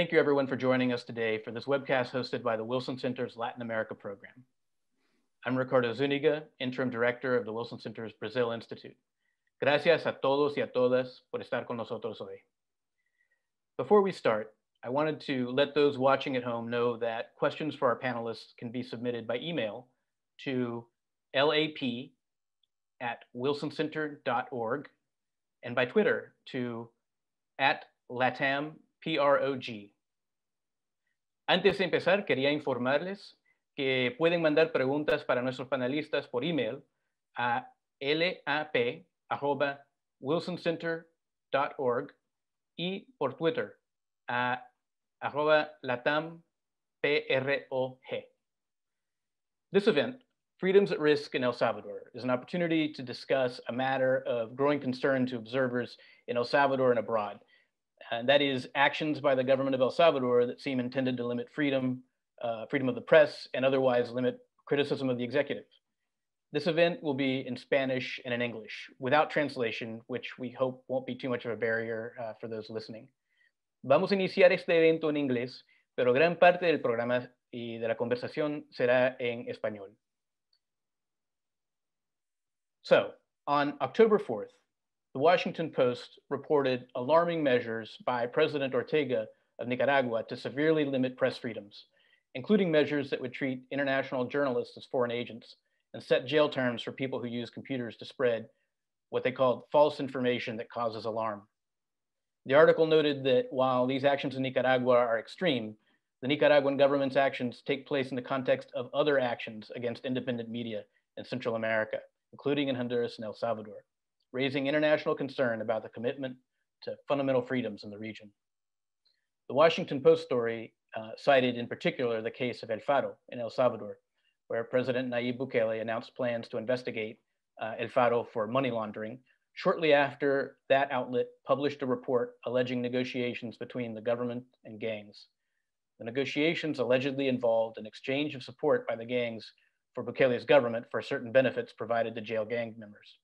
Thank you everyone for joining us today for this webcast hosted by the Wilson Center's Latin America program. I'm Ricardo Zuniga, Interim Director of the Wilson Center's Brazil Institute. Gracias a todos y a todas por estar con nosotros hoy. Before we start, I wanted to let those watching at home know that questions for our panelists can be submitted by email to lap at wilsoncenter.org and by Twitter to at latam PROG. Antes de empezar, quería informarles que pueden mandar preguntas para nuestros panelistas por email a lap.wilsoncenter.org y por Twitter a latamprog. This event, Freedoms at Risk in El Salvador, is an opportunity to discuss a matter of growing concern to observers in El Salvador and abroad – and uh, that is actions by the government of El Salvador that seem intended to limit freedom, uh, freedom of the press, and otherwise limit criticism of the executive. This event will be in Spanish and in English, without translation, which we hope won't be too much of a barrier uh, for those listening. Vamos a iniciar este evento en inglés, pero gran parte del programa y de la conversación será en español. So, on October 4th, the Washington Post reported alarming measures by President Ortega of Nicaragua to severely limit press freedoms, including measures that would treat international journalists as foreign agents and set jail terms for people who use computers to spread what they called false information that causes alarm. The article noted that while these actions in Nicaragua are extreme, the Nicaraguan government's actions take place in the context of other actions against independent media in Central America, including in Honduras and El Salvador raising international concern about the commitment to fundamental freedoms in the region. The Washington Post story uh, cited in particular the case of El Faro in El Salvador, where President Nayib Bukele announced plans to investigate uh, El Faro for money laundering shortly after that outlet published a report alleging negotiations between the government and gangs. The negotiations allegedly involved an exchange of support by the gangs for Bukele's government for certain benefits provided to jail gang members.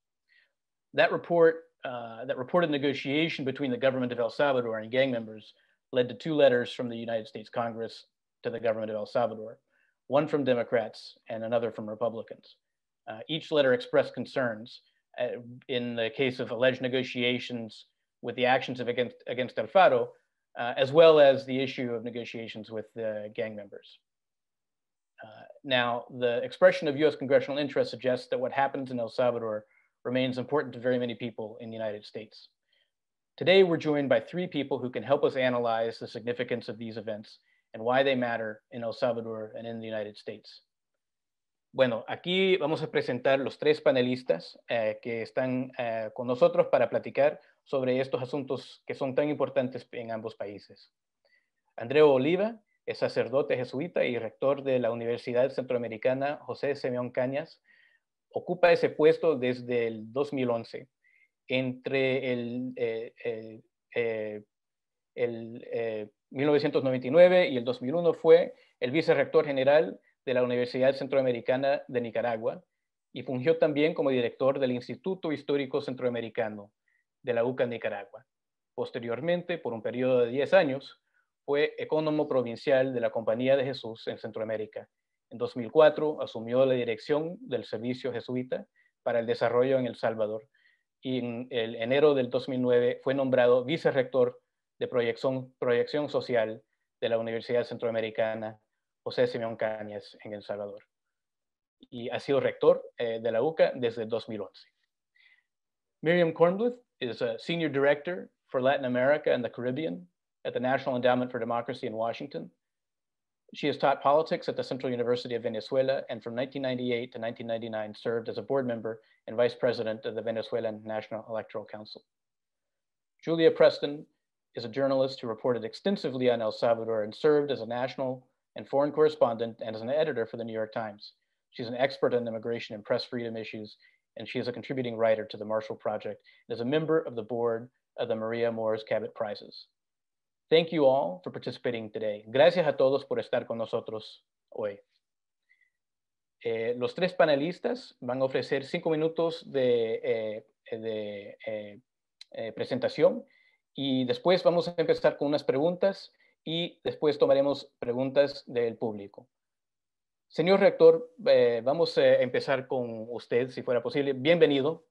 That report, uh, that reported negotiation between the government of El Salvador and gang members led to two letters from the United States Congress to the government of El Salvador, one from Democrats and another from Republicans. Uh, each letter expressed concerns uh, in the case of alleged negotiations with the actions of against, against El Faro, uh, as well as the issue of negotiations with the gang members. Uh, now, the expression of US congressional interest suggests that what happens in El Salvador remains important to very many people in the United States. Today, we're joined by three people who can help us analyze the significance of these events and why they matter in El Salvador and in the United States. Bueno, aquí vamos a presentar los tres panelistas eh, que están eh, con nosotros para platicar sobre estos asuntos que son tan importantes en ambos países. Andreu Oliva es sacerdote jesuita y rector de la Universidad Centroamericana José Simeón Cañas ocupa ese puesto desde el 2011. Entre el, 1999 eh, eh, eh, y el 2001 fue el vicerrector general de la Universidad Centroamericana de Nicaragua y fungió también como director del Instituto Histórico Centroamericano de la UCA Nicaragua. Posteriormente, por un periodo de 10 años, fue ecónomo provincial de la Compañía de Jesús en Centroamérica en 2004 asumió la dirección del servicio jesuita para el desarrollo en El Salvador y en el enero del 2009 fue nombrado vicerrector de proyección, social de la Universidad Centroamericana José Simeón Cañas en El Salvador. Y ha sido rector eh, de la UCA desde 2011. Miriam Cornbluth is a senior director for Latin America and the Caribbean at the National Endowment for Democracy in Washington. She has taught politics at the Central University of Venezuela and from 1998 to 1999 served as a board member and vice president of the Venezuelan National Electoral Council. Julia Preston is a journalist who reported extensively on El Salvador and served as a national and foreign correspondent and as an editor for the New York Times. She's an expert on immigration and press freedom issues, and she is a contributing writer to the Marshall Project and is a member of the board of the Maria Moores Cabot Prizes. Thank you all for participating today. Gracias a todos por estar con nosotros hoy. Eh, los tres panelistas van a ofrecer cinco minutos de, eh, eh, presentación y después vamos a empezar con unas preguntas y después tomaremos preguntas del público. Señor rector, vamos a empezar con usted, si fuera posible. Bienvenido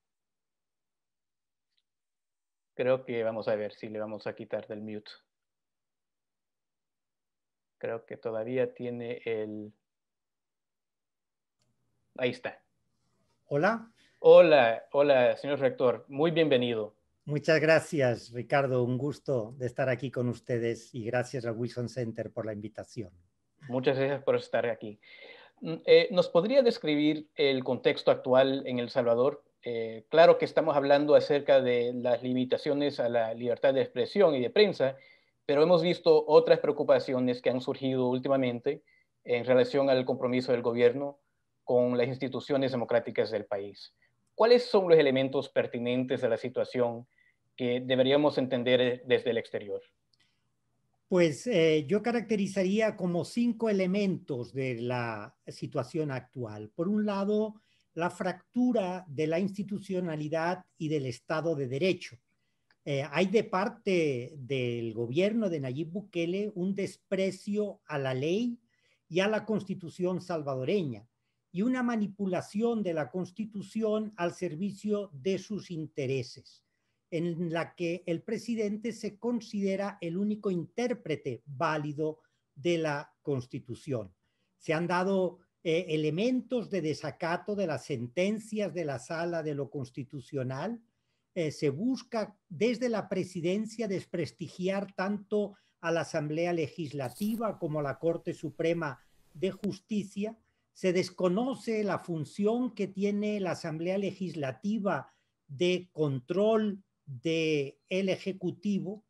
creo que vamos a ver si le vamos a quitar del mute. Creo que todavía tiene el... Ahí está. Hola. Hola, hola, señor rector. Muy bienvenido. Muchas gracias, Ricardo. Un gusto de estar aquí con ustedes y gracias al Wilson Center por la invitación. Muchas gracias por estar aquí. Mm, eh, ¿Nos podría describir el contexto actual en El Salvador? Eh, claro que estamos hablando acerca de las limitaciones a la libertad de expresión y de prensa, pero hemos visto otras preocupaciones que han surgido últimamente en relación al compromiso del gobierno con las instituciones democráticas del país. ¿Cuáles son los elementos pertinentes de la situación que deberíamos entender desde el exterior? Pues eh, yo caracterizaría como cinco elementos de la situación actual. Por un lado, la fractura de la institucionalidad y del Estado de Derecho. Eh, hay de parte del gobierno de Nayib Bukele un desprecio a la ley y a la constitución salvadoreña y una manipulación de la constitución al servicio de sus intereses, en la que el presidente se considera el único intérprete válido de la constitución. Se han dado eh, elementos de desacato de las sentencias de la sala de lo constitucional eh, se busca desde la presidencia desprestigiar tanto a la Asamblea Legislativa como a la Corte Suprema de Justicia. Se desconoce la función que tiene la Asamblea Legislativa de control del Ejecutivo.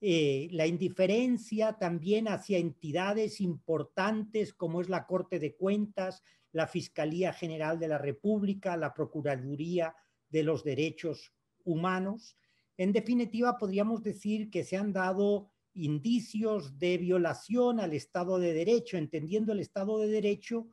Eh, la indiferencia también hacia entidades importantes como es la Corte de Cuentas, la Fiscalía General de la República, la Procuraduría de los Derechos humanos. En definitiva, podríamos decir que se han dado indicios de violación al Estado de Derecho, entendiendo el Estado de Derecho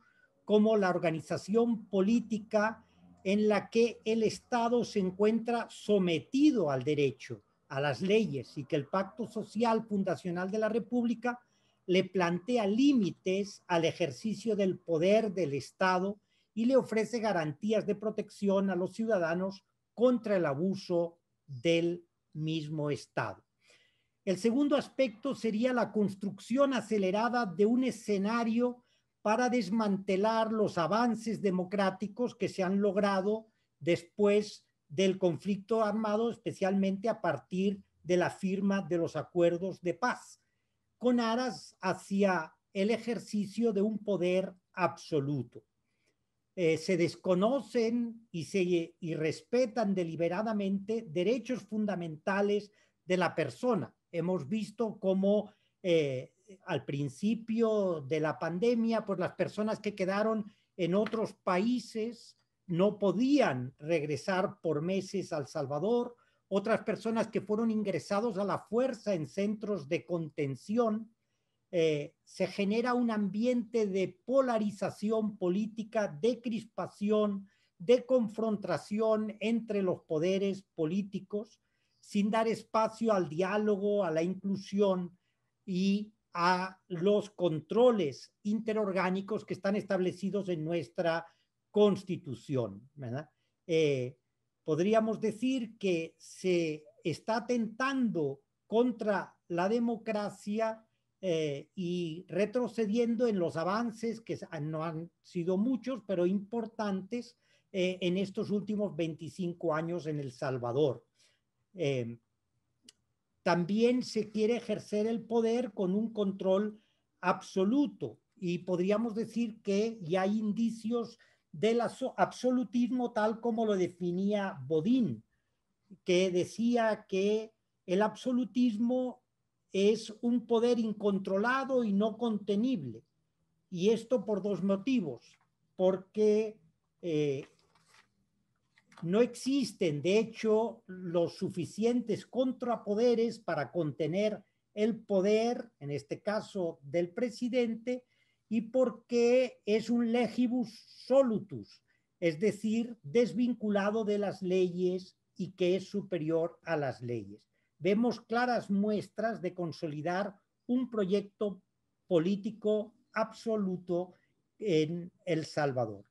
como la organización política en la que el Estado se encuentra sometido al derecho, a las leyes, y que el Pacto Social Fundacional de la República le plantea límites al ejercicio del poder del Estado y le ofrece garantías de protección a los ciudadanos contra el abuso del mismo Estado. El segundo aspecto sería la construcción acelerada de un escenario para desmantelar los avances democráticos que se han logrado después del conflicto armado, especialmente a partir de la firma de los acuerdos de paz, con aras hacia el ejercicio de un poder absoluto. Eh, se desconocen y, respetan deliberadamente derechos fundamentales de la persona. Hemos visto cómo eh, al principio de la pandemia, pues las personas que quedaron en otros países no podían regresar por meses al Salvador, otras personas que fueron ingresados a la fuerza en centros de contención eh, se genera un ambiente de polarización política, de crispación, de confrontación entre los poderes políticos, sin dar espacio al diálogo, a la inclusión y a los controles interorgánicos que están establecidos en nuestra constitución. Eh, podríamos decir que se está atentando contra la democracia eh, y retrocediendo en los avances, que no han sido muchos, pero importantes eh, en estos últimos 25 años en El Salvador. Eh, también se quiere ejercer el poder con un control absoluto y podríamos decir que ya hay indicios del absolutismo tal como lo definía Bodín, que decía que el absolutismo es un poder incontrolado y no contenible. Y esto por dos motivos, porque eh, no existen, de hecho, los suficientes contrapoderes para contener el poder, en este caso del presidente, y porque es un legibus solutus, es decir, desvinculado de las leyes y que es superior a las leyes vemos claras muestras de consolidar un proyecto político absoluto en El Salvador.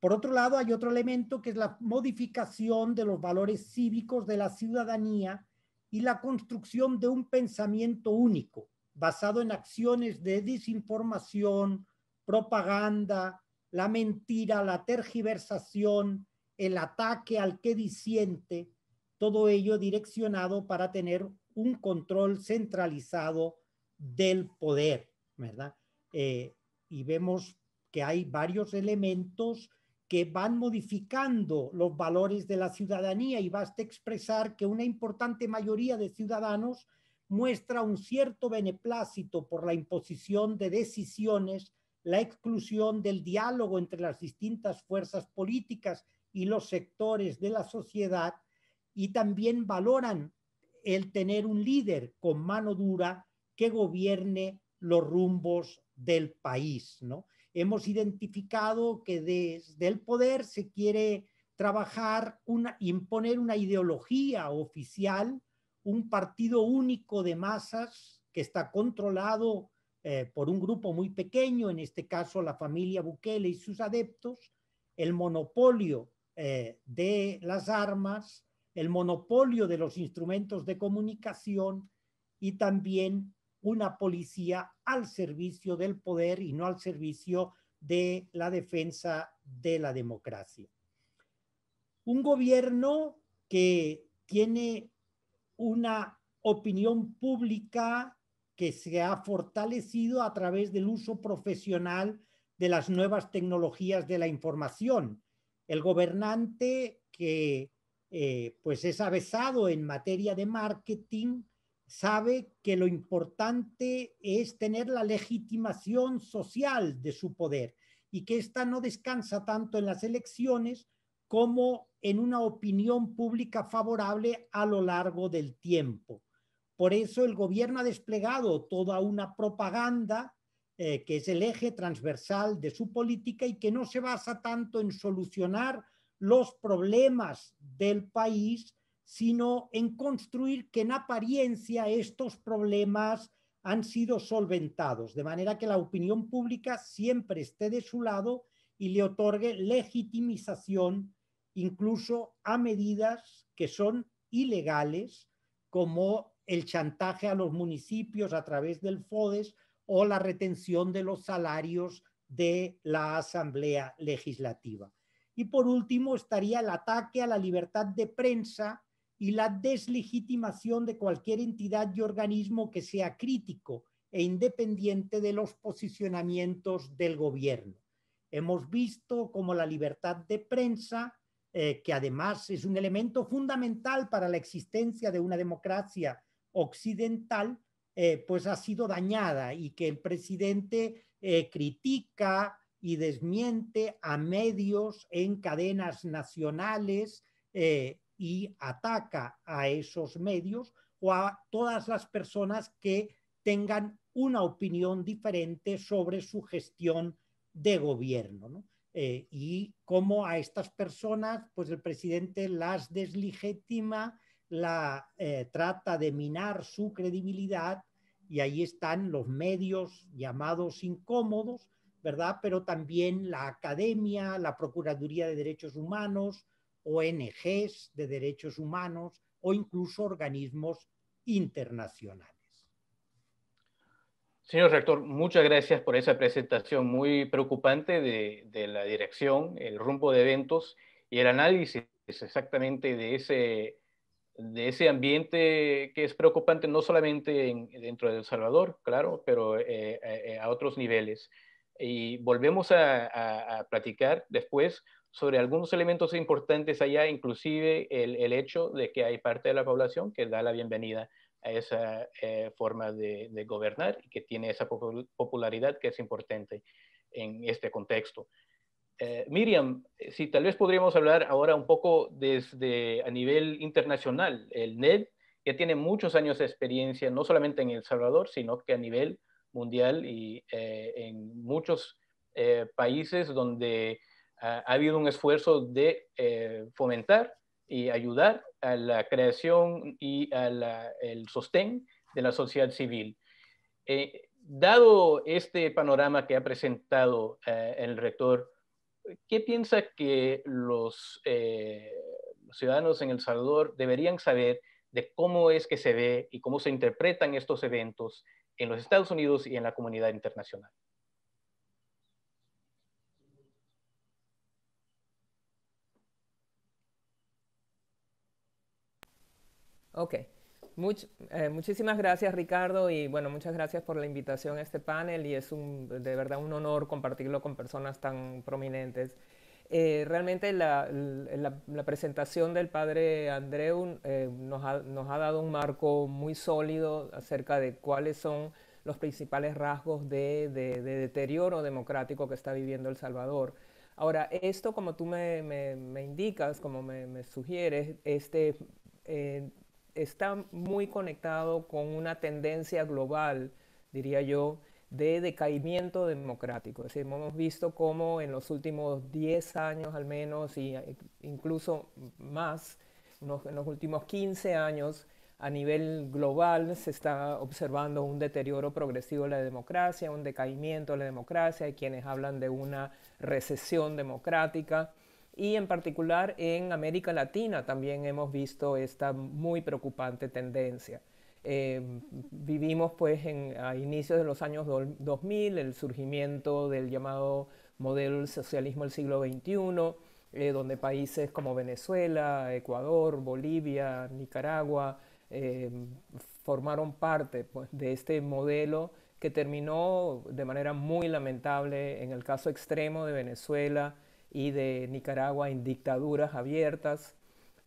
Por otro lado, hay otro elemento que es la modificación de los valores cívicos de la ciudadanía y la construcción de un pensamiento único, basado en acciones de desinformación, propaganda, la mentira, la tergiversación, el ataque al que disiente, todo ello direccionado para tener un control centralizado del poder, ¿verdad? Eh, y vemos que hay varios elementos que van modificando los valores de la ciudadanía y basta expresar que una importante mayoría de ciudadanos muestra un cierto beneplácito por la imposición de decisiones, la exclusión del diálogo entre las distintas fuerzas políticas y los sectores de la sociedad y también valoran el tener un líder con mano dura que gobierne los rumbos del país, ¿no? Hemos identificado que desde el poder se quiere trabajar una imponer una ideología oficial, un partido único de masas que está controlado eh, por un grupo muy pequeño, en este caso la familia Bukele y sus adeptos, el monopolio eh, de las armas, el monopolio de los instrumentos de comunicación y también una policía al servicio del poder y no al servicio de la defensa de la democracia. Un gobierno que tiene una opinión pública que se ha fortalecido a través del uso profesional de las nuevas tecnologías de la información. El gobernante que eh, pues es avesado en materia de marketing, sabe que lo importante es tener la legitimación social de su poder y que ésta no descansa tanto en las elecciones como en una opinión pública favorable a lo largo del tiempo. Por eso el gobierno ha desplegado toda una propaganda eh, que es el eje transversal de su política y que no se basa tanto en solucionar los problemas del país, sino en construir que en apariencia estos problemas han sido solventados, de manera que la opinión pública siempre esté de su lado y le otorgue legitimización incluso a medidas que son ilegales, como el chantaje a los municipios a través del FODES o la retención de los salarios de la Asamblea Legislativa. Y por último, estaría el ataque a la libertad de prensa y la deslegitimación de cualquier entidad y organismo que sea crítico e independiente de los posicionamientos del gobierno. Hemos visto como la libertad de prensa, eh, que además es un elemento fundamental para la existencia de una democracia occidental, eh, pues ha sido dañada y que el presidente eh, critica, y desmiente a medios en cadenas nacionales eh, y ataca a esos medios o a todas las personas que tengan una opinión diferente sobre su gestión de gobierno. Eh, y cómo a estas personas, pues el presidente las deslegitima, la eh, trata de minar su credibilidad y ahí están los medios llamados incómodos ¿verdad? Pero también la academia, la Procuraduría de Derechos Humanos, ONGs de derechos humanos o incluso organismos internacionales. Señor rector, muchas gracias por esa presentación muy preocupante de, la dirección, el rumbo de eventos y el análisis exactamente de ese, de ese ambiente que es preocupante no solamente dentro de El Salvador, claro, pero eh, eh, eh, a otros niveles. Y volvemos a, platicar después sobre algunos elementos importantes allá, inclusive el, el, hecho de que hay parte de la población que da la bienvenida a esa eh, forma de, gobernar y que tiene esa popularidad que es importante en este contexto. Eh, Miriam, eh, si tal vez podríamos hablar ahora un poco desde a nivel internacional. El NED ya tiene muchos años de experiencia, no solamente en El Salvador, sino que a nivel mundial y eh, en muchos eh, países donde eh, ha, habido un esfuerzo de fomentar y ayudar a la creación y al sostén de la sociedad civil. dado este panorama que ha presentado el rector, ¿qué piensa que los ciudadanos en El Salvador deberían saber de cómo es que se ve y cómo se interpretan estos eventos en los Estados Unidos y en la comunidad internacional. Ok. Eh, muchísimas gracias Ricardo y bueno, muchas gracias por la invitación a este panel y es de verdad un honor compartirlo con personas tan prominentes. Eh, realmente la, presentación del padre Andreu eh, nos, ha, dado un marco muy sólido acerca de cuáles son los principales rasgos de, deterioro democrático que está viviendo El Salvador. Ahora, esto como tú me, indicas, como me, sugieres, este, eh, está muy conectado con una tendencia global, diría yo, de decaimiento democrático. Es decir, hemos visto cómo en los últimos 10 años al menos, y eh, incluso más, en los últimos 15 años, a nivel global se está observando un deterioro progresivo de la democracia, un decaimiento de la democracia, hay quienes hablan de una recesión democrática y en particular en América Latina también hemos visto esta muy preocupante tendencia. Eh, vivimos pues a inicios de los años 2000 el surgimiento del llamado modelo socialismo del siglo XXI, eh, donde países como Venezuela, Ecuador, Bolivia, Nicaragua eh, formaron parte pues, de este modelo que terminó de manera muy lamentable en el caso extremo de Venezuela y de Nicaragua en dictaduras abiertas,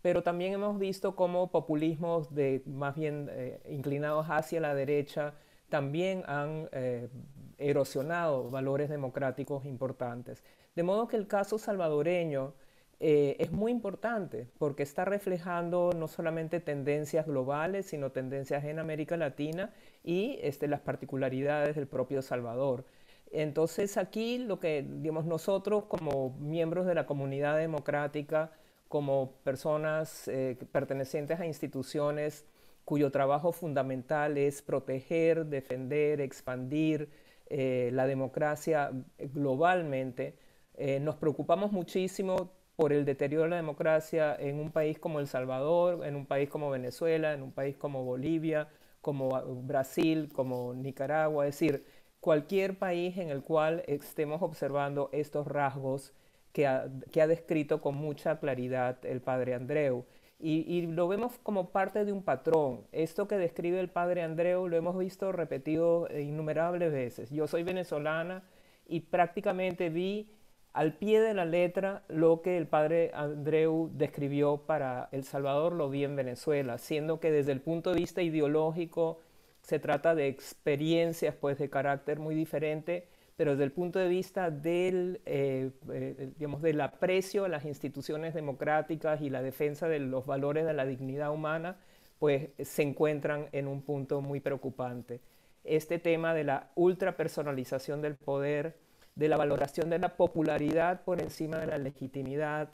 pero también hemos visto cómo populismos de, más bien eh, inclinados hacia la derecha también han eh, erosionado valores democráticos importantes. De modo que el caso salvadoreño eh, es muy importante porque está reflejando no solamente tendencias globales, sino tendencias en América Latina y este, las particularidades del propio Salvador. Entonces aquí lo que, digamos, nosotros como miembros de la comunidad democrática, como personas eh, pertenecientes a instituciones cuyo trabajo fundamental es proteger, defender, expandir eh, la democracia globalmente, eh, nos preocupamos muchísimo por el deterioro de la democracia en un país como El Salvador, en un país como Venezuela, en un país como Bolivia, como ah, Brasil, como Nicaragua, es decir, cualquier país en el cual estemos observando estos rasgos que ha, descrito con mucha claridad el padre Andreu. Y, y, lo vemos como parte de un patrón. Esto que describe el padre Andreu lo hemos visto repetido eh, innumerables veces. Yo soy venezolana y prácticamente vi al pie de la letra lo que el padre Andreu describió para El Salvador, lo vi en Venezuela, siendo que desde el punto de vista ideológico se trata de experiencias pues de carácter muy diferente, pero desde el punto de vista del, eh, eh, digamos, del aprecio a las instituciones democráticas y la defensa de los valores de la dignidad humana, pues se encuentran en un punto muy preocupante. Este tema de la ultrapersonalización del poder, de la valoración de la popularidad por encima de la legitimidad,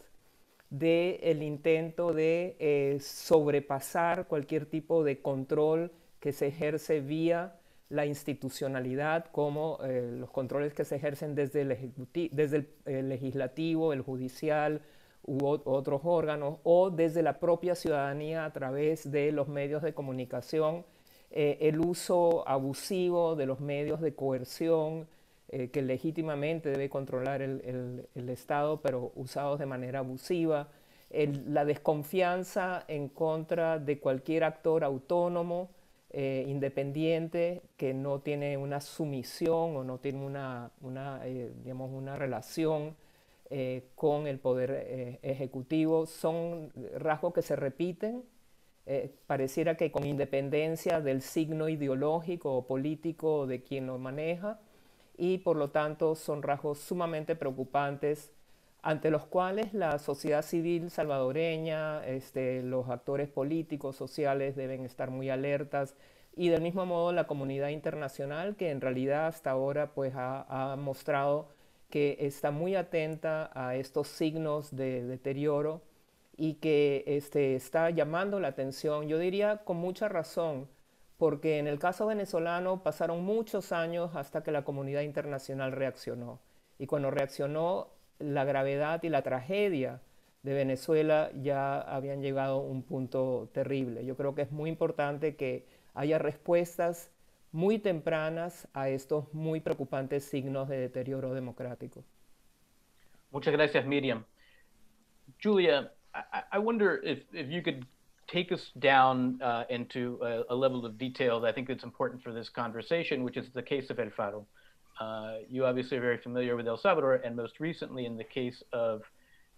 del el intento de eh, sobrepasar cualquier tipo de control que se ejerce vía la institucionalidad, como eh, los controles que se ejercen desde el, el legislativo, el judicial u otros órganos, o desde la propia ciudadanía a través de los medios de comunicación, eh, el uso abusivo de los medios de coerción eh, que legítimamente debe controlar el, Estado, pero usados de manera abusiva, la desconfianza en contra de cualquier actor autónomo, eh, independiente, que no tiene una sumisión o no tiene una, eh, digamos, una relación eh, con el poder ejecutivo. Son rasgos que se repiten. pareciera que con independencia del signo ideológico o político de quien lo maneja y por lo tanto son rasgos sumamente preocupantes ante los cuales la sociedad civil salvadoreña, este, los actores políticos, sociales deben estar muy alertas y del mismo modo la comunidad internacional que en realidad hasta ahora pues ha, mostrado que está muy atenta a estos signos de deterioro y que este, está llamando la atención, yo diría con mucha razón, porque en el caso venezolano pasaron muchos años hasta que la comunidad internacional reaccionó. Y cuando reaccionó la gravedad y la tragedia de Venezuela ya habían llegado a un punto terrible. Yo creo que es muy importante que haya respuestas muy tempranas a estos muy preocupantes signos de deterioro democrático. Muchas gracias, Miriam. Julia, I, wonder if, if you could take us down uh, into a, level of detail I think it's important for this conversation, which is the case of El Faro. Uh, you obviously are very familiar with El Salvador, and most recently in the case of,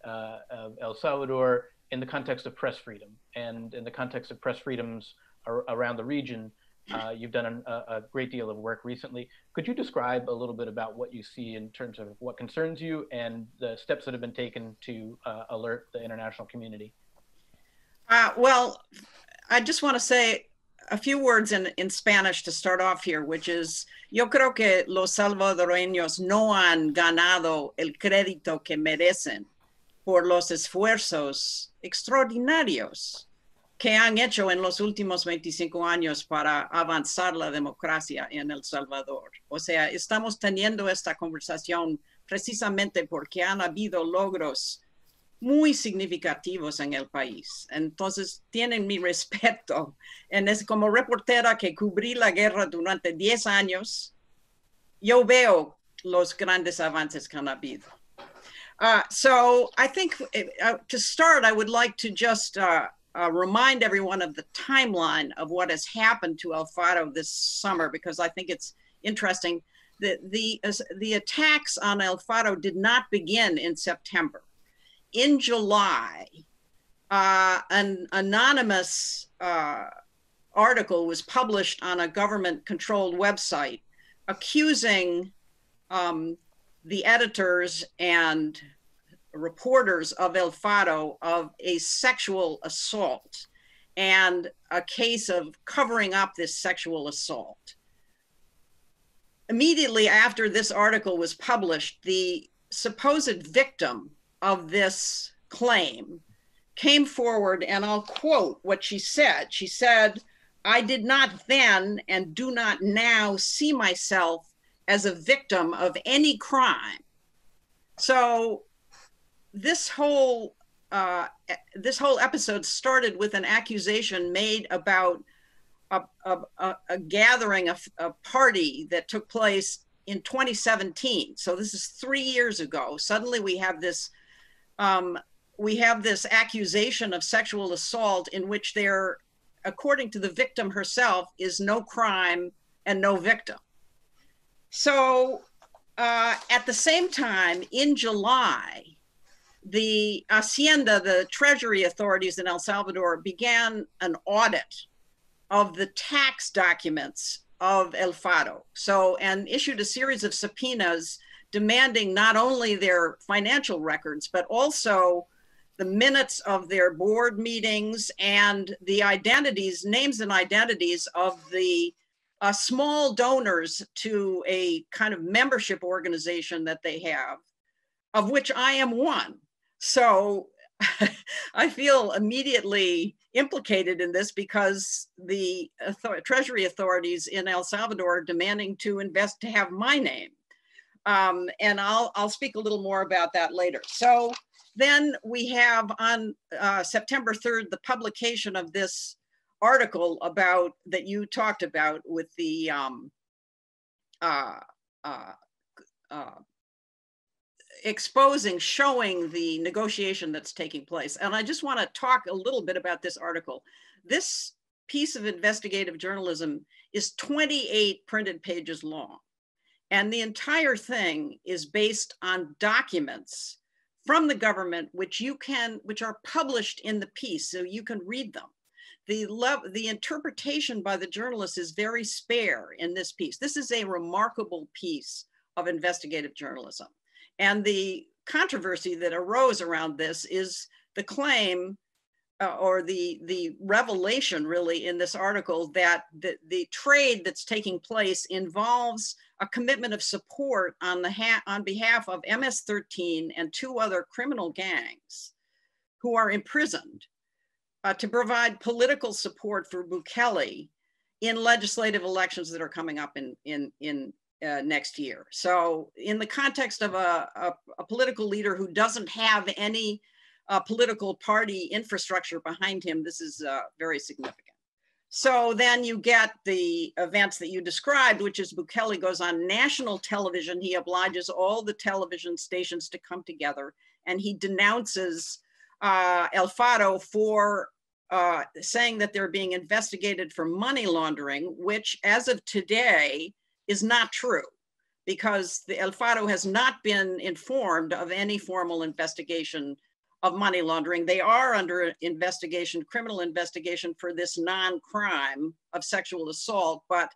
uh, of El Salvador, in the context of press freedom and in the context of press freedoms ar around the region, uh, you've done an, a, a, great deal of work recently. Could you describe a little bit about what you see in terms of what concerns you and the steps that have been taken to uh, alert the international community? Uh, well, I just want to say a few words in, Spanish to start off here, which is, yo creo que los salvadoreños no han ganado el crédito que merecen por los esfuerzos extraordinarios que han hecho en los últimos 25 años para avanzar la democracia en El Salvador. O sea, estamos teniendo esta conversación precisamente porque han habido logros muy significativos en el país. Entonces, tienen mi respeto. En es como reportera que cubrí la guerra durante 10 años, yo veo los grandes avances que han habido. Uh, so I think uh, uh to start, I would like to just uh, uh, remind everyone of the timeline of what has happened to El Faro this summer, because I think it's interesting. The, the, the attacks on El Faro did not begin in September in July, uh, an anonymous uh, article was published on a government controlled website accusing um, the editors and reporters of El Faro of a sexual assault and a case of covering up this sexual assault. Immediately after this article was published, the supposed victim of this claim came forward and I'll quote what she said. She said, I did not then and do not now see myself as a victim of any crime. So this whole uh, this whole episode started with an accusation made about a, a, a, a gathering, a, a party that took place in 2017. So this is three years ago. Suddenly we have this um, we have this accusation of sexual assault in which there, according to the victim herself, is no crime and no victim. So uh, at the same time, in July, the Hacienda, the Treasury authorities in El Salvador, began an audit of the tax documents of El Faro. So, and issued a series of subpoenas demanding not only their financial records, but also the minutes of their board meetings and the identities, names and identities of the uh, small donors to a kind of membership organization that they have, of which I am one. So I feel immediately implicated in this because the author- Treasury authorities in El Salvador are demanding to invest to have my name um, and I'll, I'll speak a little more about that later. So then we have on uh, September 3rd, the publication of this article about that you talked about with the um, uh, uh, uh exposing, showing the negotiation that's taking place. And I just want to talk a little bit about this article. This piece of investigative journalism is 28 printed pages long. And the entire thing is based on documents from the government, which you can, which are published in the piece, so you can read them. The, love, the interpretation by the journalist is very spare in this piece. This is a remarkable piece of investigative journalism. And the controversy that arose around this is the claim uh, or the the revelation really in this article that the, the trade that's taking place involves a commitment of support on the ha- on behalf of MS-13 and two other criminal gangs who are imprisoned uh, to provide political support for Bukele in legislative elections that are coming up in in in uh, next year. So, in the context of a, a, a political leader who doesn't have any uh, political party infrastructure behind him, this is uh, very significant. So then you get the events that you described, which is Bukele goes on national television. He obliges all the television stations to come together and he denounces uh, El Faro for uh, saying that they're being investigated for money laundering, which as of today is not true because the El Faro has not been informed of any formal investigation of money laundering. They are under investigation, criminal investigation for this non-crime of sexual assault. But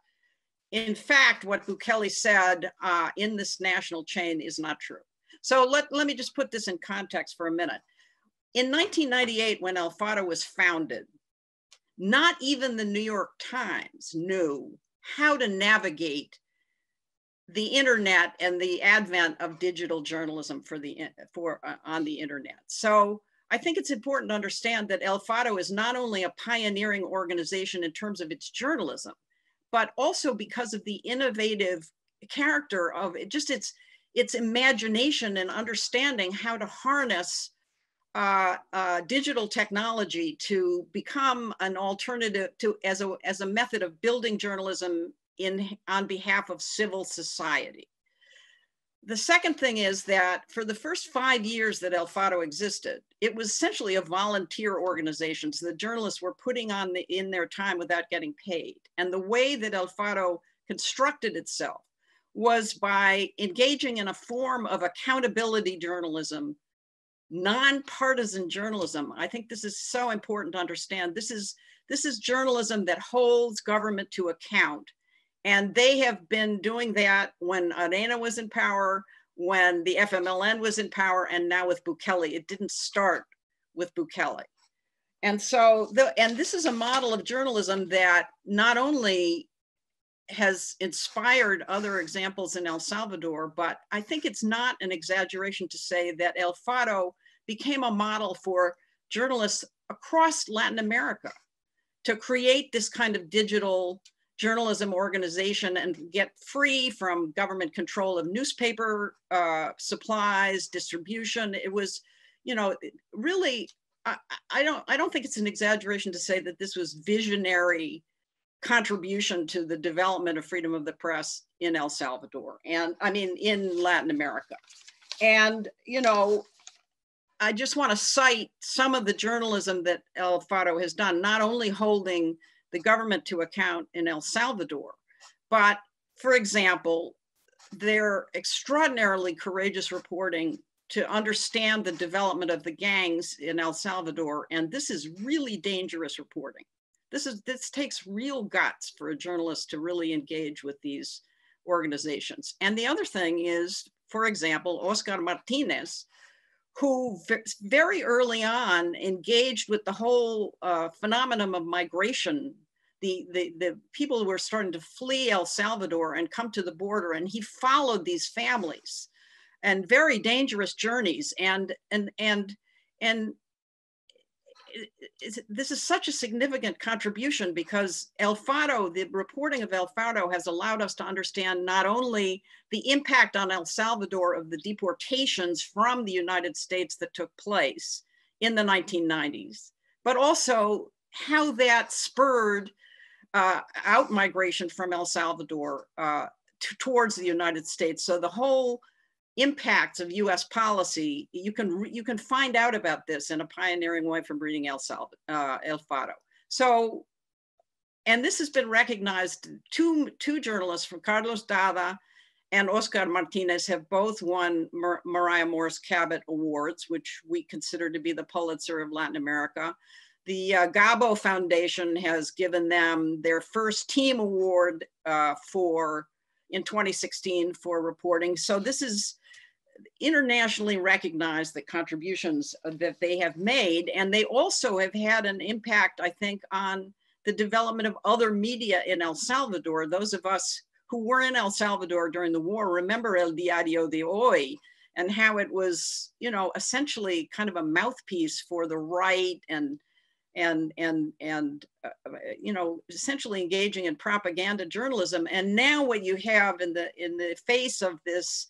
in fact, what Bukele said uh, in this national chain is not true. So let, let me just put this in context for a minute. In 1998, when El Fado was founded, not even the New York Times knew how to navigate the internet and the advent of digital journalism for the for uh, on the internet. So I think it's important to understand that El Faro is not only a pioneering organization in terms of its journalism, but also because of the innovative character of it, just its its imagination and understanding how to harness uh, uh, digital technology to become an alternative to as a as a method of building journalism in, on behalf of civil society. The second thing is that for the first five years that El Faro existed, it was essentially a volunteer organization. So the journalists were putting on the, in their time without getting paid. And the way that El Faro constructed itself was by engaging in a form of accountability journalism, nonpartisan journalism. I think this is so important to understand. This is, this is journalism that holds government to account and they have been doing that when Arena was in power, when the FMLN was in power, and now with Bukele. It didn't start with Bukele. And so, the, and this is a model of journalism that not only has inspired other examples in El Salvador, but I think it's not an exaggeration to say that El Faro became a model for journalists across Latin America to create this kind of digital journalism organization and get free from government control of newspaper uh, supplies, distribution. It was, you know, really, I, I, don't, I don't think it's an exaggeration to say that this was visionary contribution to the development of freedom of the press in El Salvador and I mean in Latin America. And you know, I just want to cite some of the journalism that El Faro has done, not only holding the government to account in El Salvador. But for example, their extraordinarily courageous reporting to understand the development of the gangs in El Salvador. And this is really dangerous reporting. This is this takes real guts for a journalist to really engage with these organizations. And the other thing is, for example, Oscar Martinez, who very early on engaged with the whole uh, phenomenon of migration. The, the, the people who were starting to flee El Salvador and come to the border, and he followed these families and very dangerous journeys. And, and, and, and is, this is such a significant contribution because El Faro, the reporting of El Faro, has allowed us to understand not only the impact on El Salvador of the deportations from the United States that took place in the 1990s, but also how that spurred uh, out migration from El Salvador uh, towards the United States. So the whole impacts of U.S. policy. You can you can find out about this in a pioneering way from reading El, Salva, uh, El Fado. So, and this has been recognized. Two two journalists from Carlos Dada and Oscar Martinez have both won Mar Mariah Morris Cabot Awards, which we consider to be the Pulitzer of Latin America. The uh, Gabo Foundation has given them their first team award uh, for in 2016 for reporting. So this is internationally recognize the contributions that they have made. And they also have had an impact, I think, on the development of other media in El Salvador. Those of us who were in El Salvador during the war remember El Diario de Hoy and how it was, you know, essentially kind of a mouthpiece for the right and and and and uh, uh you know essentially engaging in propaganda journalism and now what you have in the in the face of this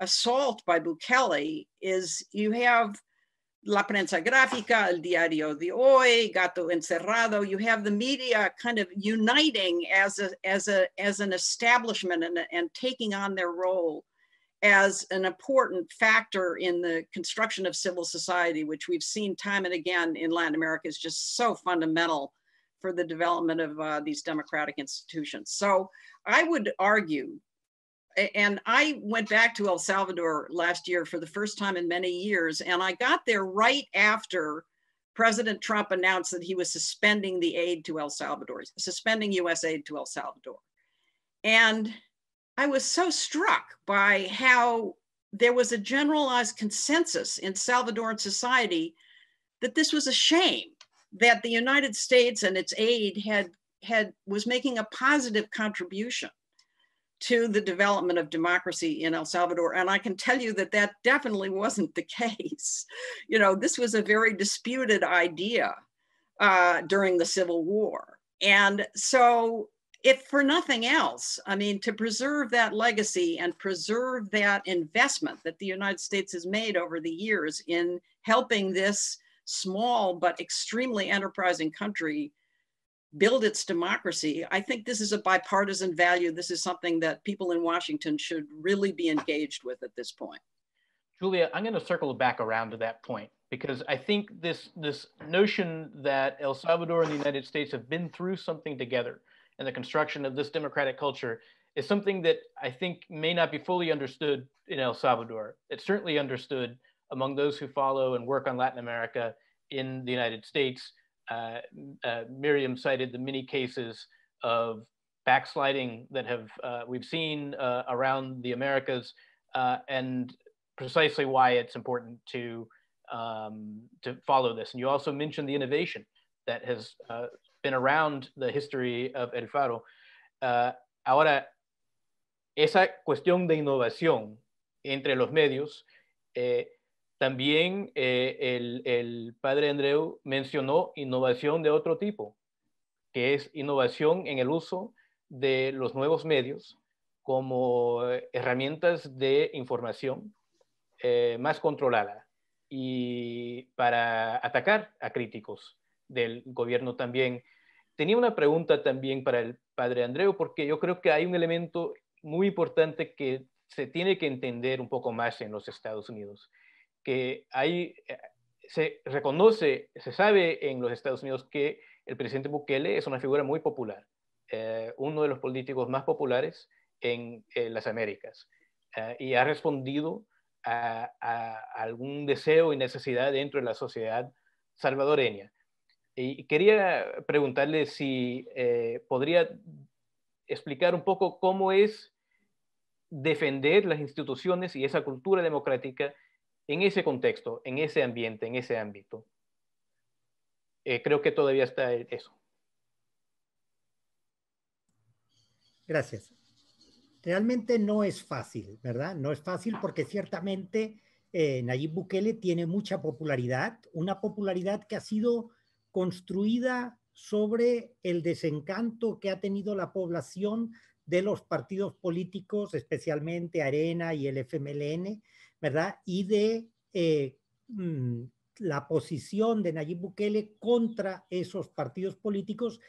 assault by Bukele is you have La Prensa Gráfica, El Diario de Hoy, Gato Encerrado. You have the media kind of uniting as a as a as an establishment and, and taking on their role as an important factor in the construction of civil society, which we've seen time and again in Latin America is just so fundamental for the development of uh, these democratic institutions. So I would argue and I went back to El Salvador last year for the first time in many years, and I got there right after President Trump announced that he was suspending the aid to El Salvador, suspending US aid to El Salvador. And I was so struck by how there was a generalized consensus in Salvadoran society that this was a shame that the United States and its aid had had was making a positive contribution to the development of democracy in El Salvador. And I can tell you that that definitely wasn't the case. You know, this was a very disputed idea uh, during the Civil War. And so, if for nothing else, I mean, to preserve that legacy and preserve that investment that the United States has made over the years in helping this small but extremely enterprising country build its democracy. I think this is a bipartisan value. This is something that people in Washington should really be engaged with at this point. Julia, I'm going to circle back around to that point because I think this, this notion that El Salvador and the United States have been through something together and the construction of this democratic culture is something that I think may not be fully understood in El Salvador. It's certainly understood among those who follow and work on Latin America in the United States uh, uh, Miriam cited the many cases of backsliding that have uh, we've seen uh, around the Americas, uh, and precisely why it's important to um, to follow this. And you also mentioned the innovation that has been around the history of El Faro. ahora, esa cuestión de innovación entre los medios eh, También eh, el, padre Andreu mencionó innovación de otro tipo, que es innovación en el uso de los nuevos medios como eh, herramientas de información eh, más controlada y para atacar a críticos del gobierno también. Tenía una pregunta también para el padre Andreu, porque yo creo que hay un elemento muy importante que se tiene que entender un poco más en los Estados Unidos, que eh, se reconoce, se sabe en los Estados Unidos que el presidente Bukele es una figura muy popular, eh, uno de los políticos más populares en, las Américas, eh, y ha respondido a, algún deseo y necesidad dentro de la sociedad salvadoreña. Y quería preguntarle si podría explicar un poco cómo es defender las instituciones y esa cultura democrática en ese contexto, en ese ambiente, en ese ámbito. Eh, creo que todavía está eso. Gracias. Realmente no es fácil, ¿verdad? No es fácil porque ciertamente eh, Nayib Bukele tiene mucha popularidad, una popularidad que ha sido construida sobre el desencanto que ha tenido la población de los partidos políticos, especialmente Arena y el FMLN, ¿verdad? Y de eh, mm, la posición de Nayib Bukele contra esos partidos políticos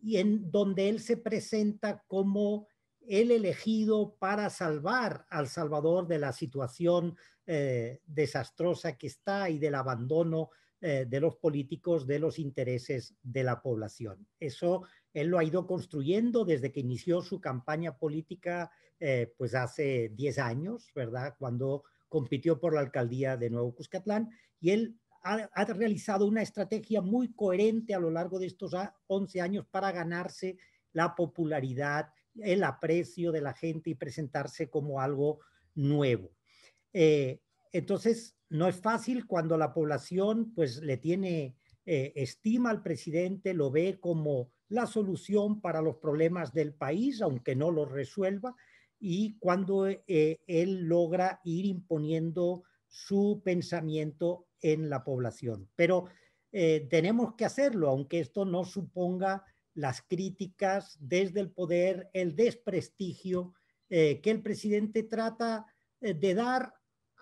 y en donde él se presenta como el elegido para salvar al Salvador de la situación eh, desastrosa que está y del abandono eh, de los políticos de los intereses de la población. Eso él lo ha ido construyendo desde que inició su campaña política, pues hace 10 años, ¿verdad? Cuando compitió por la alcaldía de Nuevo Cuscatlán y él ha, realizado una estrategia muy coherente a lo largo de estos 11 años para ganarse la popularidad, el aprecio de la gente y presentarse como algo nuevo. Eh, entonces, no es fácil cuando la población pues le tiene eh, estima al presidente, lo ve como la solución para los problemas del país, aunque no los resuelva, y cuando eh, él logra ir imponiendo su pensamiento en la población. Pero eh, tenemos que hacerlo, aunque esto no suponga las críticas desde el poder, el desprestigio eh, que el presidente trata de dar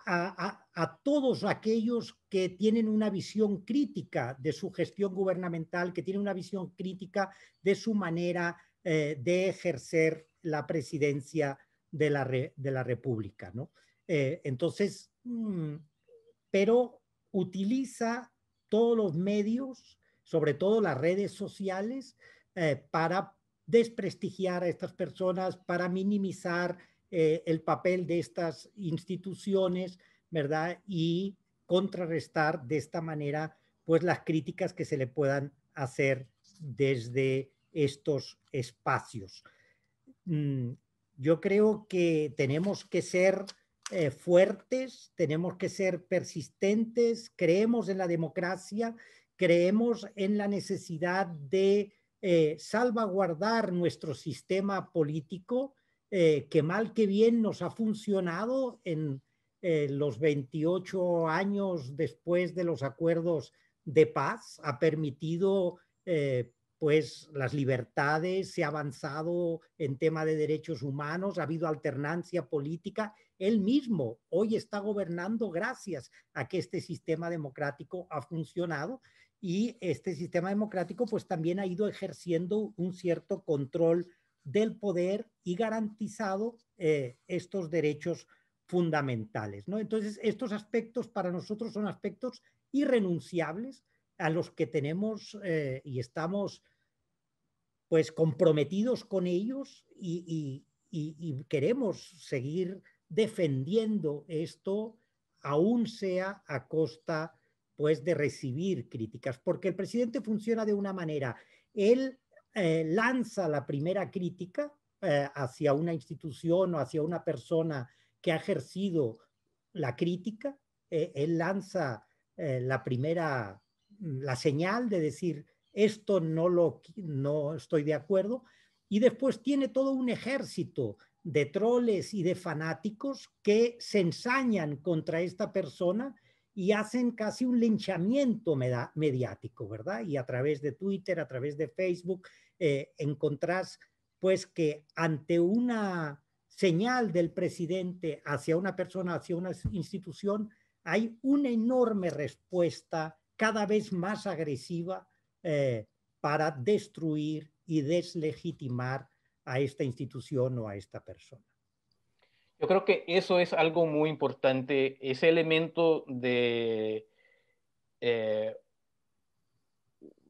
a, todos aquellos que tienen una visión crítica de su gestión gubernamental, que tienen una visión crítica de su manera de ejercer la presidencia de la, de la República. ¿no? Eh, entonces, mm, pero utiliza todos los medios, sobre todo las redes sociales, eh, para desprestigiar a estas personas, para minimizar eh, el papel de estas instituciones, ¿verdad? Y contrarrestar de esta manera, pues, las críticas que se le puedan hacer desde estos espacios. Mm, yo creo que tenemos que ser eh, fuertes, tenemos que ser persistentes, creemos en la democracia, creemos en la necesidad de eh, salvaguardar nuestro sistema político, eh, que mal que bien nos ha funcionado en los 28 años después de los acuerdos de paz, ha permitido pues las libertades, se ha avanzado en tema de derechos humanos, ha habido alternancia política. Él mismo hoy está gobernando gracias a que este sistema democrático ha funcionado y este sistema democrático pues también ha ido ejerciendo un cierto control del poder y garantizado eh, estos derechos fundamentales. ¿no? Entonces, estos aspectos para nosotros son aspectos irrenunciables a los que tenemos eh, y estamos pues comprometidos con ellos y, queremos seguir defendiendo esto aún sea a costa pues de recibir críticas porque el presidente funciona de una manera él eh, lanza la primera crítica eh, hacia una institución o hacia una persona que ha ejercido la crítica él lanza la primera la señal de decir, esto no, lo, no estoy de acuerdo, y después tiene todo un ejército de troles y de fanáticos que se ensañan contra esta persona y hacen casi un linchamiento mediático, ¿verdad? Y a través de Twitter, a través de Facebook, eh, encontrás pues que ante una señal del presidente hacia una persona, hacia una institución, hay una enorme respuesta cada vez más agresiva eh, para destruir y deslegitimar a esta institución o a esta persona. Yo creo que eso es algo muy importante, ese elemento de, eh,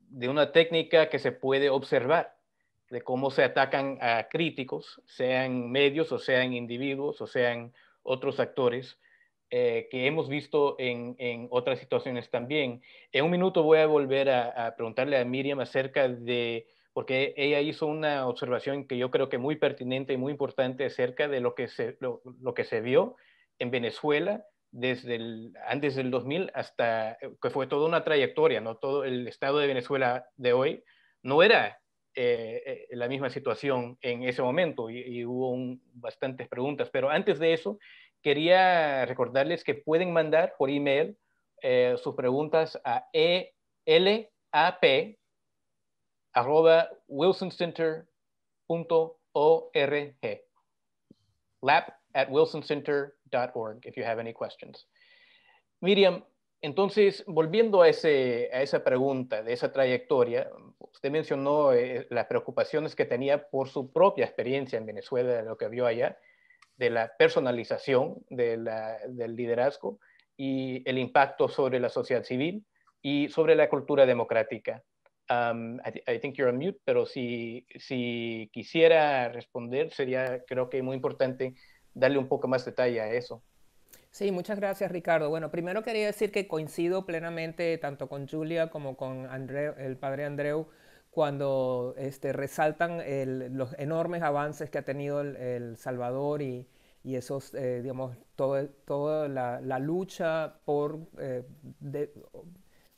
de una técnica que se puede observar, de cómo se atacan a críticos, sean medios o sean individuos o sean otros actores, eh, que hemos visto en, en, otras situaciones también. En un minuto voy a volver a, preguntarle a Miriam acerca de, porque ella hizo una observación que yo creo que muy pertinente y muy importante acerca de lo que se, lo, que se vio en Venezuela desde antes del 2000 hasta, eh, que fue toda una trayectoria, ¿no? Todo el estado de Venezuela de hoy no era eh, la misma situación en ese momento y, hubo bastantes preguntas, pero antes de eso, quería recordarles que pueden mandar por email eh, sus preguntas a elap.wilsoncenter.org. Lap at wilsoncenter.org if you have any questions. Miriam, entonces, volviendo a, esa pregunta, de esa trayectoria, usted mencionó eh, las preocupaciones que tenía por su propia experiencia en Venezuela, lo que vio allá de la personalización del liderazgo y el impacto sobre la sociedad civil y sobre la cultura democrática. Um, I, think you're mute, pero si, si quisiera responder, sería creo que muy importante darle un poco más detalle a eso. Sí, muchas gracias Ricardo. Bueno, primero quería decir que coincido plenamente tanto con Julia como con el padre Andreu cuando este, resaltan los enormes avances que ha tenido El, Salvador y, y esos, eh, digamos, toda la, lucha por eh,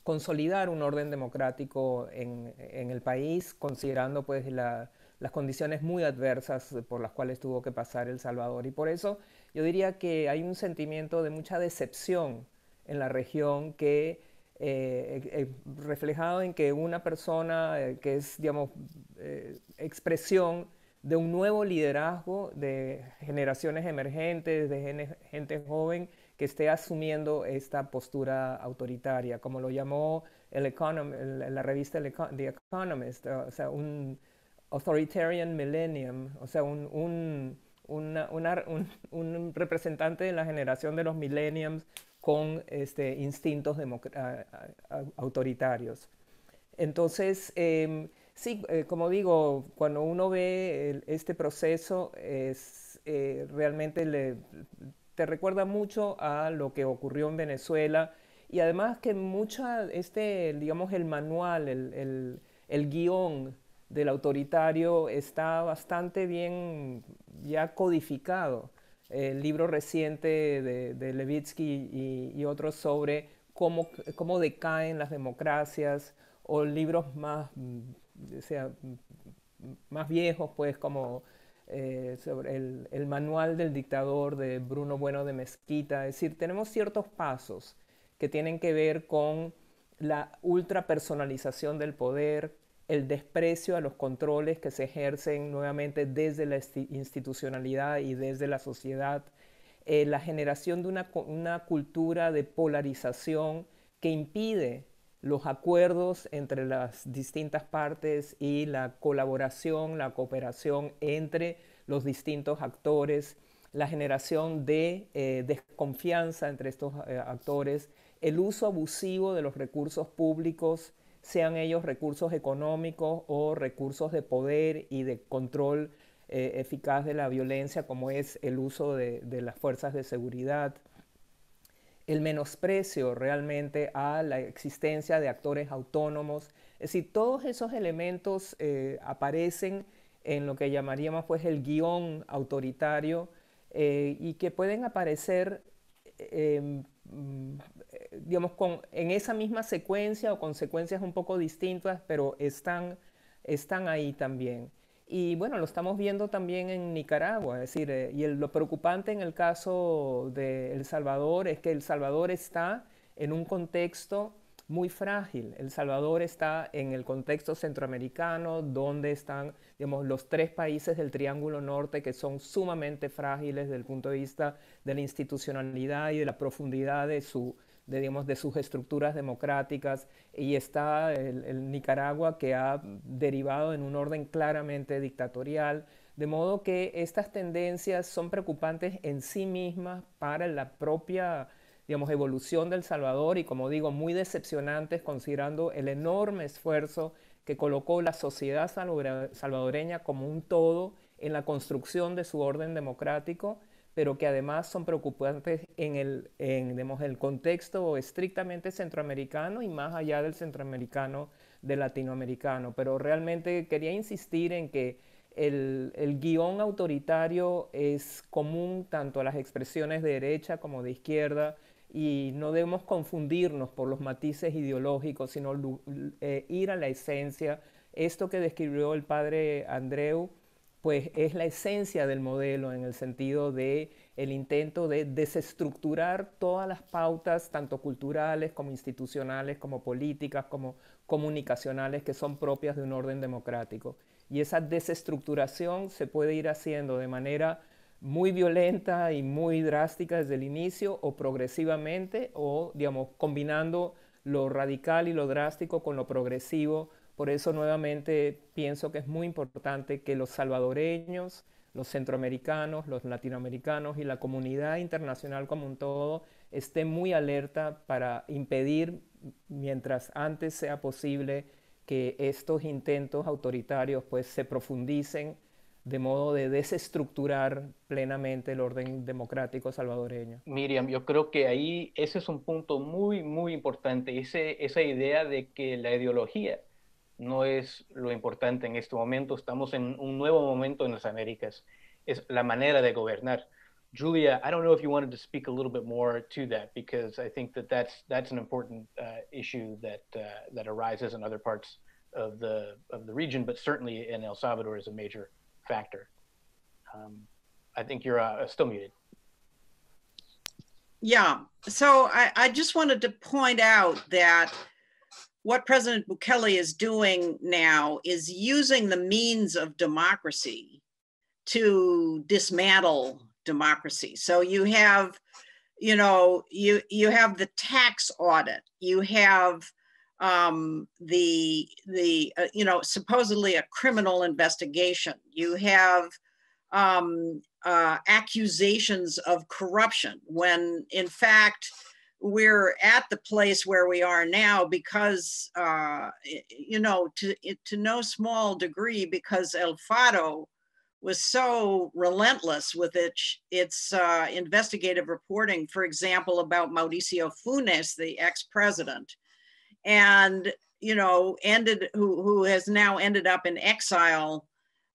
consolidar un orden democrático en, en el país, considerando pues las condiciones muy adversas por las cuales tuvo que pasar El Salvador. Y por eso yo diría que hay un sentimiento de mucha decepción en la región que eh, eh, reflejado en que una persona eh, que es, digamos, expresión de un nuevo liderazgo de generaciones emergentes, de gente joven que esté asumiendo esta postura autoritaria, como lo llamó la revista The Economist, o sea, un authoritarian millennium, o sea, un, un representante de la generación de los millenniums con este, instintos autoritarios. Entonces, em, sí, eh, como digo, cuando uno ve este proceso, es, eh, realmente te recuerda mucho a lo que ocurrió en Venezuela y además que mucha, este, digamos, el manual, el, el guión del autoritario está bastante bien ya codificado el libro reciente de, Levitsky y, otros sobre cómo, cómo decaen las democracias, o libros más, mm, sea, mm, más viejos, pues como eh, sobre el, el, manual del dictador de Bruno Bueno de Mezquita. Es decir, tenemos ciertos pasos que tienen que ver con la ultrapersonalización del poder, el desprecio a los controles que se ejercen nuevamente desde la institucionalidad y desde la sociedad, eh, la generación de una, cultura de polarización que impide los acuerdos entre las distintas partes y la colaboración, la cooperación entre los distintos actores, la generación de eh, desconfianza entre estos eh, actores, el uso abusivo de los recursos públicos sean ellos recursos económicos o recursos de poder y de control eh, eficaz de la violencia, como es el uso de, las fuerzas de seguridad, el menosprecio realmente a la existencia de actores autónomos. Es decir, todos esos elementos eh, aparecen en lo que llamaríamos pues el guión autoritario eh, y que pueden aparecer Mm, digamos, con, en esa misma secuencia o consecuencias un poco distintas, pero están, están ahí también. Y bueno, lo estamos viendo también en Nicaragua, es decir, eh, y lo preocupante en el caso de El Salvador es que El Salvador está en un contexto muy frágil. El Salvador está en el contexto centroamericano, donde están digamos, los tres países del Triángulo Norte que son sumamente frágiles desde el punto de vista de la institucionalidad y de la profundidad de su, sus estructuras democráticas y está el, Nicaragua que ha derivado en un orden claramente dictatorial. De modo que estas tendencias son preocupantes en sí mismas para la propia digamos, evolución del Salvador y, como digo, muy decepcionantes considerando el enorme esfuerzo que colocó la sociedad salvadoreña como un todo en la construcción de su orden democrático, pero que además son preocupantes en el, el contexto estrictamente centroamericano y más allá del centroamericano, del latinoamericano. Pero realmente quería insistir en que el, el, guión autoritario es común tanto a las expresiones de derecha como de izquierda y no debemos confundirnos por los matices ideológicos, sino eh, ir a la esencia. Esto que describió el padre Andreu, pues es la esencia del modelo en el sentido de el intento de desestructurar todas las pautas, tanto culturales como institucionales, como políticas, como comunicacionales, que son propias de un orden democrático. Y esa desestructuración se puede ir haciendo de manera muy violenta y muy drástica desde el inicio o progresivamente o, digamos, combinando lo radical y lo drástico con lo progresivo. Por eso nuevamente pienso que es muy importante que los salvadoreños, los centroamericanos, los latinoamericanos y la comunidad internacional como un todo esté muy alerta para impedir, mientras antes sea posible, que estos intentos autoritarios pues, se profundicen de modo de desestructurar plenamente el orden democrático salvadoreño. Miriam, yo creo que ahí ese es un punto muy, muy importante, ese, esa idea de que la ideología no es lo importante en este momento, estamos en un nuevo momento en las Américas, es la manera de gobernar. Julia, I don't know if you wanted to speak a little bit more to that because I think that that's, that's an important uh, issue that, uh, that arises in other parts of the, of the region, but certainly in El Salvador is a major factor. Um, I think you're uh, still muted. Yeah, so I, I just wanted to point out that what President Bukele is doing now is using the means of democracy to dismantle democracy. So you have, you know, you you have the tax audit, you have um, the the uh, you know supposedly a criminal investigation. You have um, uh, accusations of corruption when in fact we're at the place where we are now because uh, you know to to no small degree because El Fado was so relentless with its its uh, investigative reporting, for example, about Mauricio Funes, the ex-president and you know ended who who has now ended up in exile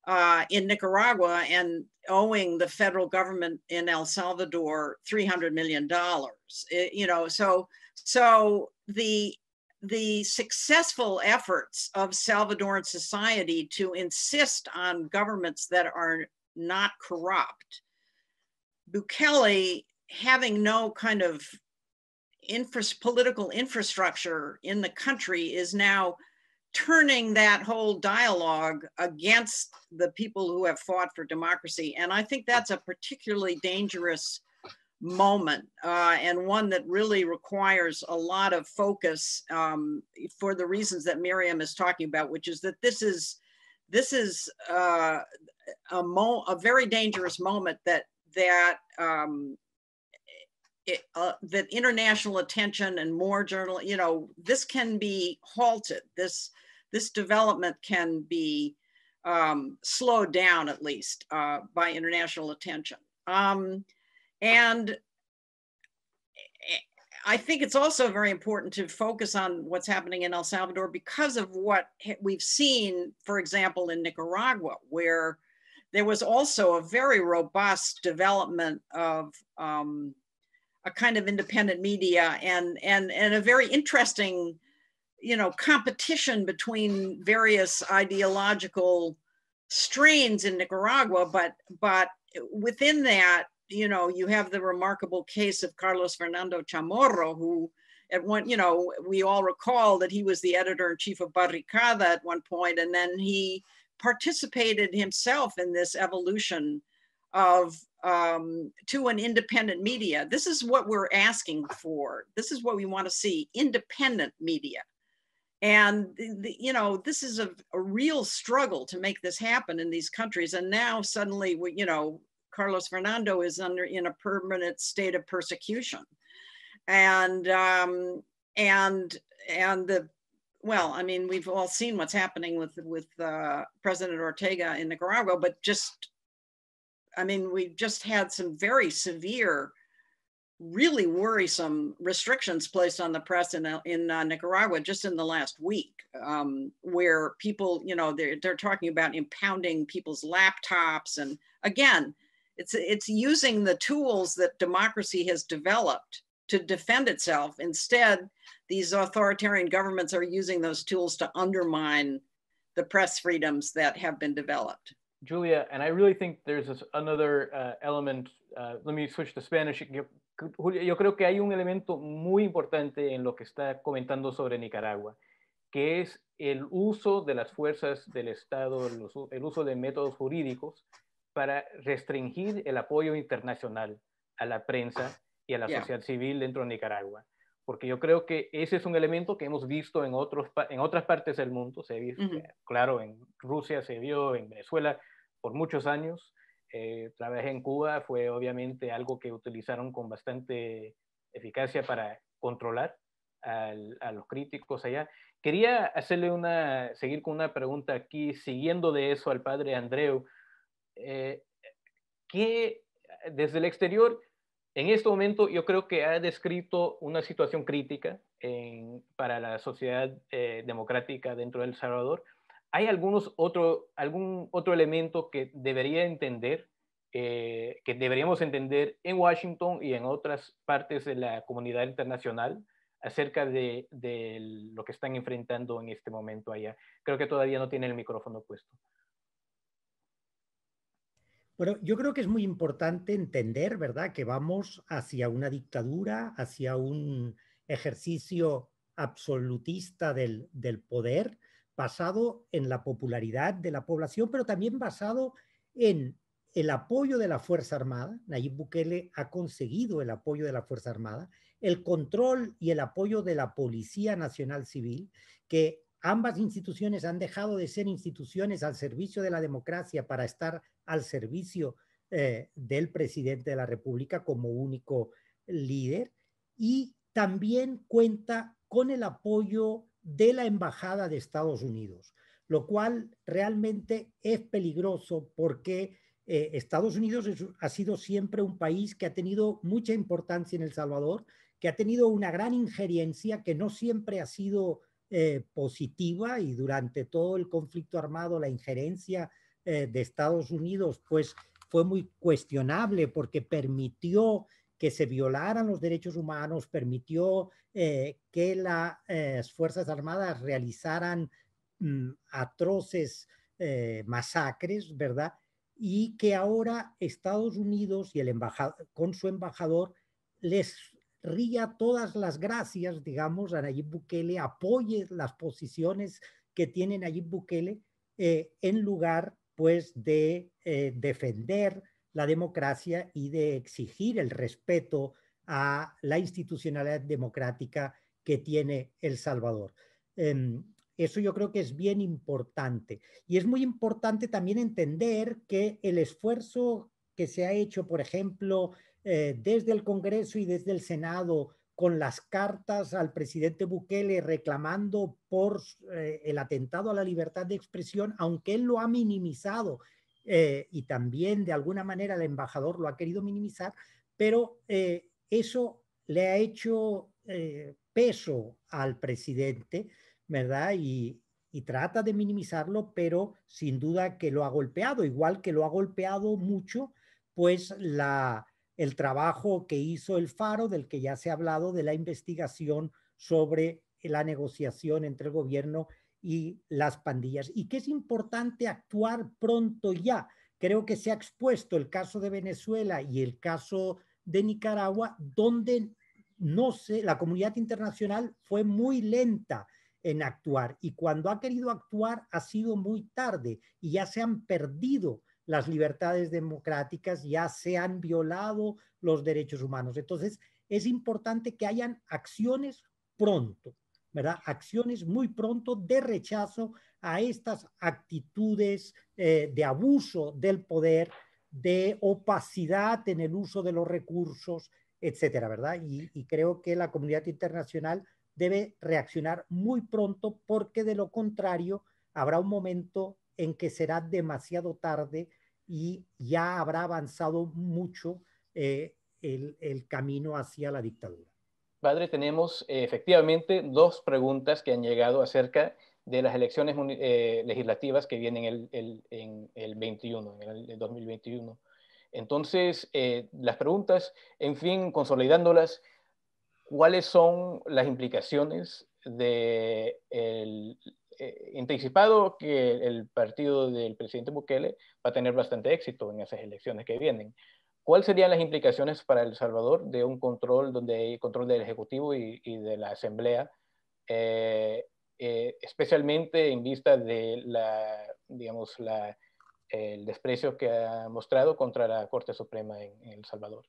uh, in Nicaragua and owing the federal government in El Salvador three hundred million dollars. You know, so so the the successful efforts of Salvadoran society to insist on governments that are not corrupt, Bukele having no kind of infra political infrastructure in the country is now turning that whole dialogue against the people who have fought for democracy. And I think that's a particularly dangerous moment uh, and one that really requires a lot of focus um, for the reasons that Miriam is talking about, which is that this is this is uh, a, a, very dangerous moment that that um, it, uh, the international attention and more journal, you know, this can be halted. This this development can be um, slowed down at least uh, by international attention. Um, and I think it's also very important to focus on what's happening in El Salvador because of what we've seen, for example, in Nicaragua, where there was also a very robust development of um, a kind of independent media and and and a very interesting you know competition between various ideological strains in Nicaragua but but within that you know you have the remarkable case of Carlos Fernando Chamorro who at one you know we all recall that he was the editor in chief of Barricada at one point and then he participated himself in this evolution of um, to an independent media. This is what we're asking for. This is what we want to see independent media. And, the, you know, this is a, a, real struggle to make this happen in these countries. And now suddenly, we, you know, Carlos Fernando is under in a permanent state of persecution. And, um, and, and the, well, I mean, we've all seen what's happening with, with uh, President Ortega in Nicaragua, but just I mean, we've just had some very severe, really worrisome restrictions placed on the press in, uh, in uh, Nicaragua just in the last week, um, where people, you know, they're, they're talking about impounding people's laptops. And again, it's, it's using the tools that democracy has developed to defend itself. Instead, these authoritarian governments are using those tools to undermine the press freedoms that have been developed. Julia, and I really think there's another uh, element. Uh, let me switch to Spanish. Yo, creo que hay un elemento muy importante en lo que está comentando sobre Nicaragua, que es el uso de las fuerzas del Estado, el uso de métodos jurídicos para restringir el apoyo internacional a la prensa y a la sociedad civil dentro de Nicaragua. Porque yo creo que ese es un elemento que hemos visto en, otros, en otras partes del mundo. Se claro, en Rusia se vio, en Venezuela, por muchos años. Eh, trabajé en Cuba, fue obviamente algo que utilizaron con bastante eficacia para controlar a los críticos allá. Quería hacerle una, seguir con una pregunta aquí, siguiendo de eso al padre Andreu. Eh, que desde el exterior, en este momento yo creo que ha descrito una situación crítica para la sociedad eh, democrática dentro de El Salvador, hay algunos otro, algún otro elemento que debería entender, eh, que deberíamos entender en Washington y en otras partes de la comunidad internacional acerca de, lo que están enfrentando en este momento allá. Creo que todavía no tiene el micrófono puesto. Bueno, yo creo que es muy importante entender, ¿verdad?, que vamos hacia una dictadura, hacia un ejercicio absolutista del, del poder, basado en la popularidad de la población, pero también basado en el apoyo de la Fuerza Armada. Nayib Bukele ha conseguido el apoyo de la Fuerza Armada, el control y el apoyo de la Policía Nacional Civil, que ambas instituciones han dejado de ser instituciones al servicio de la democracia para estar al servicio eh, del presidente de la República como único líder y también cuenta con el apoyo de la Embajada de Estados Unidos, lo cual realmente es peligroso porque eh, Estados Unidos ha sido siempre un país que ha tenido mucha importancia en El Salvador, que ha tenido una gran injerencia que no siempre ha sido eh, positiva y durante todo el conflicto armado la injerencia eh, de Estados Unidos pues fue muy cuestionable porque permitió que se violaran los derechos humanos, permitió eh, que las eh, Fuerzas Armadas realizaran mm, atroces eh, masacres, ¿verdad? Y que ahora Estados Unidos y el embajador, con su embajador les ría todas las gracias, digamos, a Nayib Bukele, apoye las posiciones que tiene Nayib Bukele en lugar, pues, de defender la democracia y de exigir el respeto a la institucionalidad democrática que tiene El Salvador. Em, eso yo creo que es bien importante. Y es muy importante también entender que el esfuerzo que se ha hecho, por ejemplo, eh, desde el Congreso y desde el Senado con las cartas al presidente Bukele reclamando por eh, el atentado a la libertad de expresión, aunque él lo ha minimizado eh, y también de alguna manera el embajador lo ha querido minimizar, pero eh, eso le ha hecho eh, peso al presidente, ¿verdad? Y, y, trata de minimizarlo, pero sin duda que lo ha golpeado, igual que lo ha golpeado mucho, pues el trabajo que hizo el Faro, del que ya se ha hablado, de la investigación sobre la negociación entre el gobierno y las pandillas. Y que es importante actuar pronto ya. Creo que se ha expuesto el caso de Venezuela y el caso de Nicaragua, donde no sé, la comunidad internacional fue muy lenta en actuar y cuando ha querido actuar ha sido muy tarde y ya se han perdido las libertades democráticas, ya se han violado los derechos humanos. Entonces, es importante que hayan acciones pronto. Acciones muy pronto de rechazo a estas actitudes eh, de abuso del poder, de opacidad en el uso de los recursos, etcétera, ¿verdad? Y, creo que la comunidad internacional debe reaccionar muy pronto porque de lo contrario habrá un momento en que será demasiado tarde y ya habrá avanzado mucho eh, el camino hacia la dictadura. Padre, tenemos eh, efectivamente dos preguntas que han llegado acerca de las elecciones eh, legislativas que vienen el, el, en el 21, en el 2021. Entonces, eh, las preguntas, en fin, consolidándolas, ¿cuáles son las implicaciones del de anticipado que el partido del presidente Bukele va a tener bastante éxito en esas elecciones que vienen? ¿Cuáles serían las implicaciones para El Salvador de un control donde hay control del Ejecutivo y, de la Asamblea, eh, eh, especialmente en vista de la, digamos, la, el desprecio que ha mostrado contra la Corte Suprema en, El Salvador?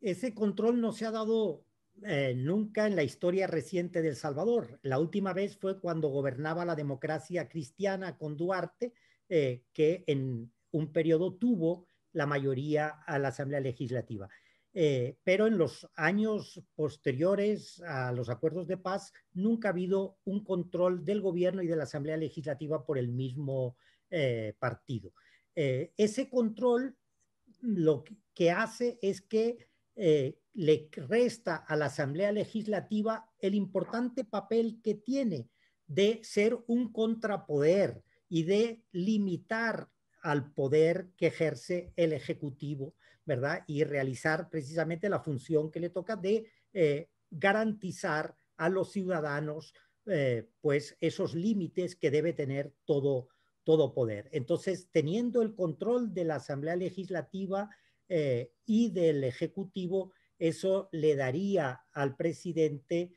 Ese control no se ha dado eh, nunca en la historia reciente de El Salvador. La última vez fue cuando gobernaba la democracia cristiana con Duarte, que en un periodo tuvo la mayoría a la Asamblea Legislativa. Eh, pero en los años posteriores a los acuerdos de paz nunca ha habido un control del gobierno y de la Asamblea Legislativa por el mismo eh, partido. Eh, ese control lo que hace es que le resta a la Asamblea Legislativa el importante papel que tiene de ser un contrapoder y de limitar al poder que ejerce el Ejecutivo, ¿verdad? Y realizar precisamente la función que le toca de eh, garantizar a los ciudadanos, eh, pues, esos límites que debe tener todo, todo poder. Entonces, teniendo el control de la Asamblea Legislativa eh, y del Ejecutivo, eso le daría al presidente,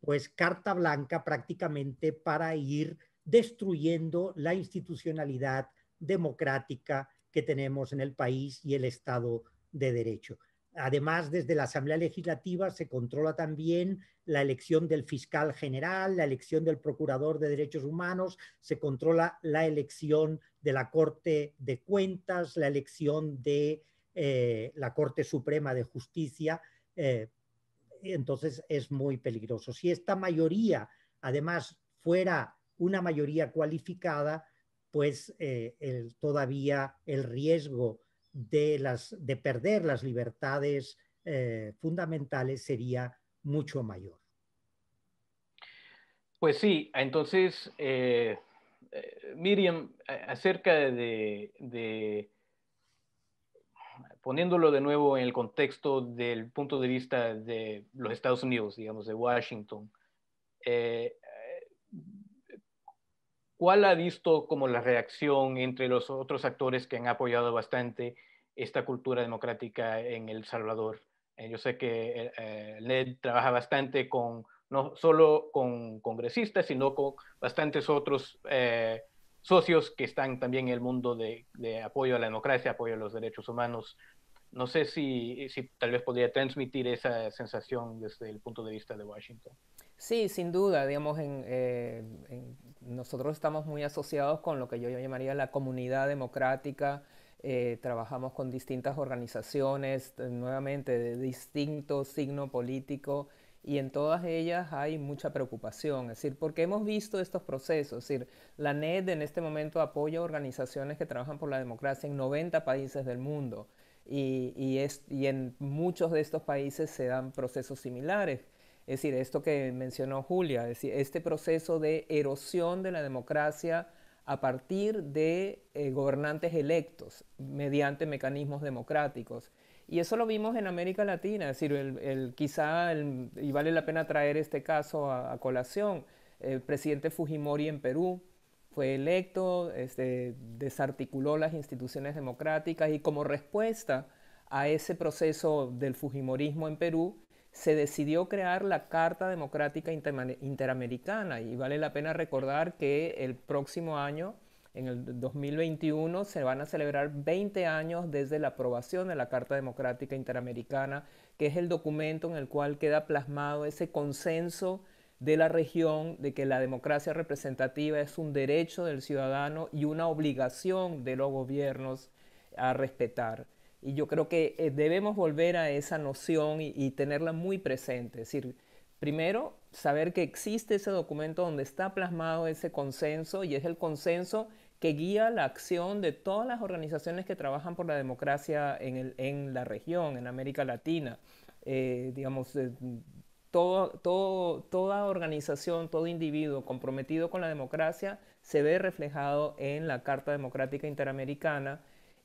pues, carta blanca prácticamente para ir destruyendo la institucionalidad democrática que tenemos en el país y el Estado de Derecho. Además, desde la Asamblea Legislativa se controla también la elección del fiscal general, la elección del procurador de derechos humanos, se controla la elección de la Corte de Cuentas, la elección de eh, la Corte Suprema de Justicia. Eh, entonces es muy peligroso. Si esta mayoría, además, fuera una mayoría cualificada, pues eh, todavía el riesgo de, perder las libertades eh, fundamentales sería mucho mayor. Pues sí, entonces, eh, Miriam, acerca de, poniéndolo de nuevo en el contexto del punto de vista de los Estados Unidos, digamos, de Washington, ¿Cuál ha visto como la reacción entre los otros actores que han apoyado bastante esta cultura democrática en El Salvador? Eh, yo sé que eh, eh, LED trabaja bastante con, no solo con congresistas, sino con bastantes otros eh, socios que están también en el mundo de, apoyo a la democracia, apoyo a los derechos humanos. No sé si tal vez podría transmitir esa sensación desde el punto de vista de Washington. Sí, sin duda, digamos, eh, en, nosotros estamos muy asociados con lo que yo llamaría la comunidad democrática, eh, trabajamos con distintas organizaciones, eh, nuevamente de distinto signo político, y en todas ellas hay mucha preocupación, es decir, porque hemos visto estos procesos, es decir, la NED en este momento apoya organizaciones que trabajan por la democracia en 90 países del mundo y, y en muchos de estos países se dan procesos similares. Es decir, esto que mencionó Julia, es este proceso de erosión de la democracia a partir de eh, gobernantes electos mediante mecanismos democráticos. Y eso lo vimos en América Latina, es decir, el, quizá, y vale la pena traer este caso a, colación, el presidente Fujimori en Perú fue electo, este, desarticuló las instituciones democráticas y como respuesta a ese proceso del Fujimorismo en Perú, se decidió crear la Carta Democrática Interamericana y vale la pena recordar que el próximo año, en el 2021, se van a celebrar 20 años desde la aprobación de la Carta Democrática Interamericana, que es el documento en el cual queda plasmado ese consenso de la región de que la democracia representativa es un derecho del ciudadano y una obligación de los gobiernos a respetar. Y yo creo que eh, debemos volver a esa noción y, tenerla muy presente. Es decir, primero, saber que existe ese documento donde está plasmado ese consenso y es el consenso que guía la acción de todas las organizaciones que trabajan por la democracia en, el, en la región, en América Latina. Eh, digamos, eh, toda organización, todo individuo comprometido con la democracia se ve reflejado en la Carta Democrática Interamericana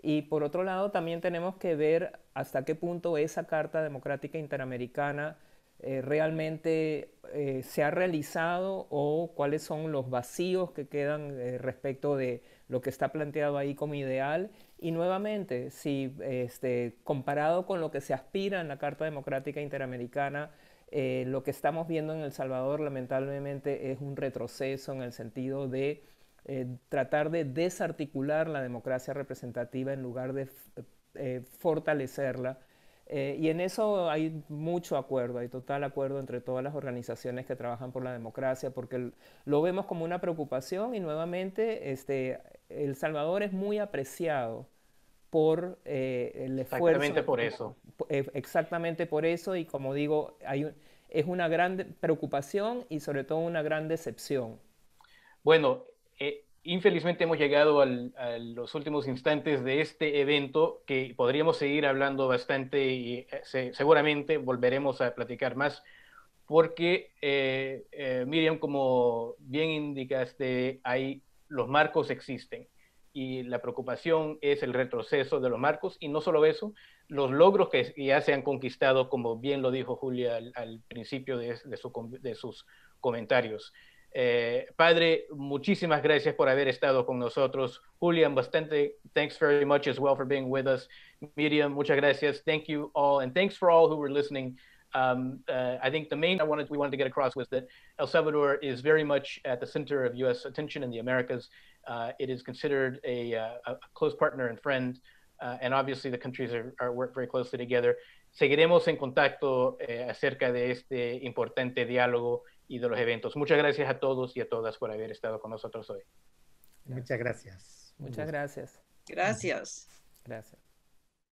y por otro lado, también tenemos que ver hasta qué punto esa Carta Democrática Interamericana eh, realmente eh, se ha realizado o cuáles son los vacíos que quedan eh, respecto de lo que está planteado ahí como ideal. Y nuevamente, si este, comparado con lo que se aspira en la Carta Democrática Interamericana, lo que estamos viendo en El Salvador lamentablemente es un retroceso en el sentido de eh, tratar de desarticular la democracia representativa en lugar de eh, fortalecerla. Eh, y en eso hay mucho acuerdo, hay total acuerdo entre todas las organizaciones que trabajan por la democracia, porque lo vemos como una preocupación y nuevamente este, El Salvador es muy apreciado por el esfuerzo. Exactamente por eso. Exactamente por eso y como digo, hay es una gran preocupación y sobre todo una gran decepción. Bueno, eh, infelizmente hemos llegado a los últimos instantes de este evento que podríamos seguir hablando bastante y eh, seguramente volveremos a platicar más porque eh, Miriam, como bien indicaste, hay, los marcos existen y la preocupación es el retroceso de los marcos y no solo eso, los logros que ya se han conquistado, como bien lo dijo Julia al, principio de sus comentarios. Eh, padre, muchísimas gracias por haber estado con nosotros. Julian, bastante, thanks very much as well for being with us. Miriam, muchas gracias. Thank you all, and thanks for all who were listening. Um, uh, I think the main I wanted we wanted to get across was that El Salvador is very much at the center of U.S. attention in the Americas. Uh, it is considered uh, a, a, close partner and friend, uh, and obviously the countries are, are work very closely together. Seguiremos en contacto eh, acerca de este importante diálogo. y de los eventos. Muchas gracias a todos y a todas por haber estado con nosotros hoy. Muchas gracias. Muchas gracias. Gracias. Gracias.